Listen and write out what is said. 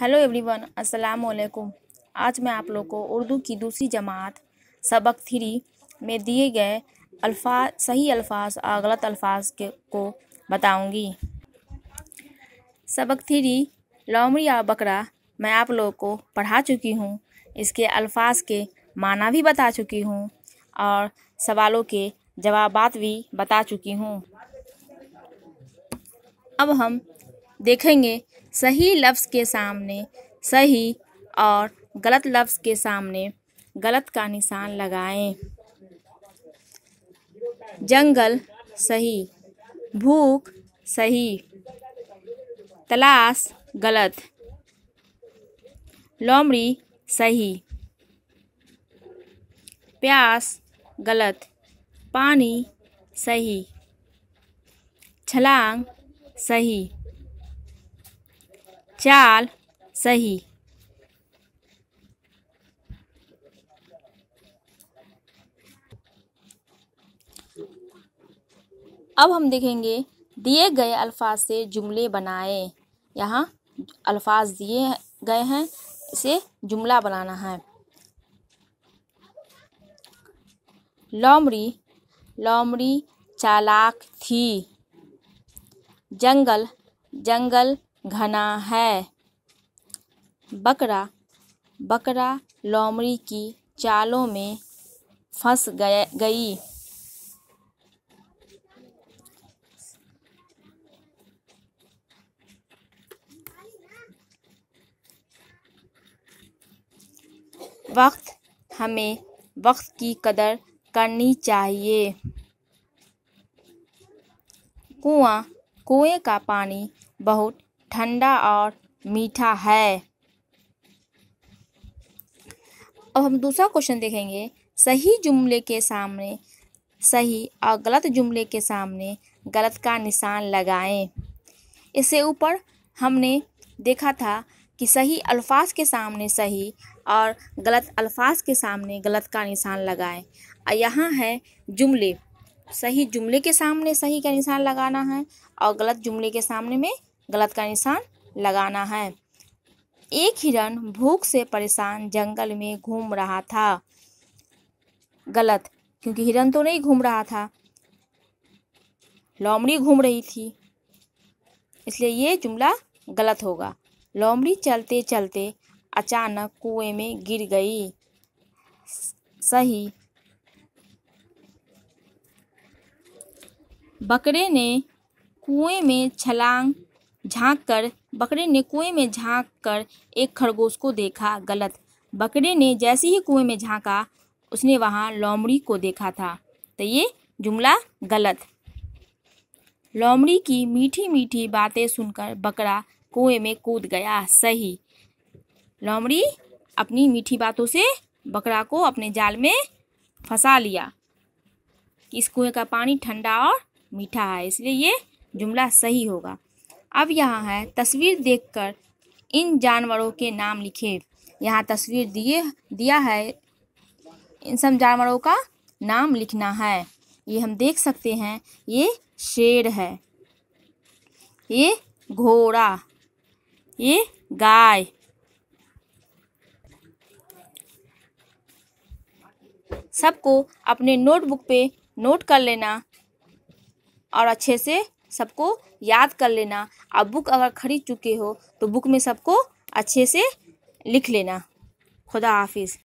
hello everyone अस्सलाम वालेकुम आज मैं आप लोग को उर्दू की दूसरी जमात सबक थ्री में दिए गए अल्फा सही अल्फाज और गलत अल्फाज के को बताऊंगी सबक थ्री लोमड़ी और बकरा मैं आप लोगों को पढ़ा चुकी हूँ इसके अल्फाज के माना भी बता चुकी हूँ और सवालों के जवाबात भी बता चुकी हूँ अब हम देखेंगे सही लफ्ज़ के सामने सही और गलत लफ्ज़ के सामने गलत का निशान लगाएं जंगल सही भूख सही तलाश गलत लोमड़ी सही प्यास गलत पानी सही छलांग सही चाल सही अब हम देखेंगे दिए गए अल्फाज से जुमले बनाए यहाँ अल्फाज दिए गए हैं इसे जुमला बनाना है लोमड़ी लोमड़ी चालाक थी जंगल जंगल घना है बकरा बकरा लोमड़ी की चालों में फंस गए गई वक्त हमें वक्त की कदर करनी चाहिए कुआं कुएं का पानी बहुत ठंडा और मीठा है अब हम दूसरा क्वेश्चन देखेंगे सही जुमले के सामने सही और गलत जुमले के सामने गलत का निशान लगाएं इससे ऊपर हमने देखा था कि सही अल्फाज के सामने सही और गलत अल्फाज के सामने गलत का निशान लगाएं और यहाँ है जुमले सही जुमले के सामने सही का निशान लगाना है और गलत जुमले के सामने में गलत का निशान लगाना है एक हिरण भूख से परेशान जंगल में घूम रहा था गलत क्योंकि हिरण तो नहीं घूम रहा था लोमड़ी घूम रही थी इसलिए ये जुमला गलत होगा लोमड़ी चलते चलते अचानक कुएं में गिर गई सही बकरे ने कुएं में छलांग झांक कर बकरे ने कुएं में झाँक कर एक खरगोश को देखा गलत बकरे ने जैसे ही कुएं में झाँका उसने वहाँ लोमड़ी को देखा था तो ये जुमला गलत लोमड़ी की मीठी मीठी बातें सुनकर बकरा कुएं में कूद गया सही लोमड़ी अपनी मीठी बातों से बकरा को अपने जाल में फंसा लिया इस कुएं का पानी ठंडा और मीठा है इसलिए ये जुमला सही होगा अब यहाँ है तस्वीर देखकर इन जानवरों के नाम लिखे यहाँ तस्वीर दिए दिया है इन सब जानवरों का नाम लिखना है ये हम देख सकते हैं ये शेर है ये घोड़ा ये गाय सबको अपने नोटबुक पे नोट कर लेना और अच्छे से सबको याद कर लेना आप बुक अगर खरीद चुके हो तो बुक में सबको अच्छे से लिख लेना खुदा हाफिज़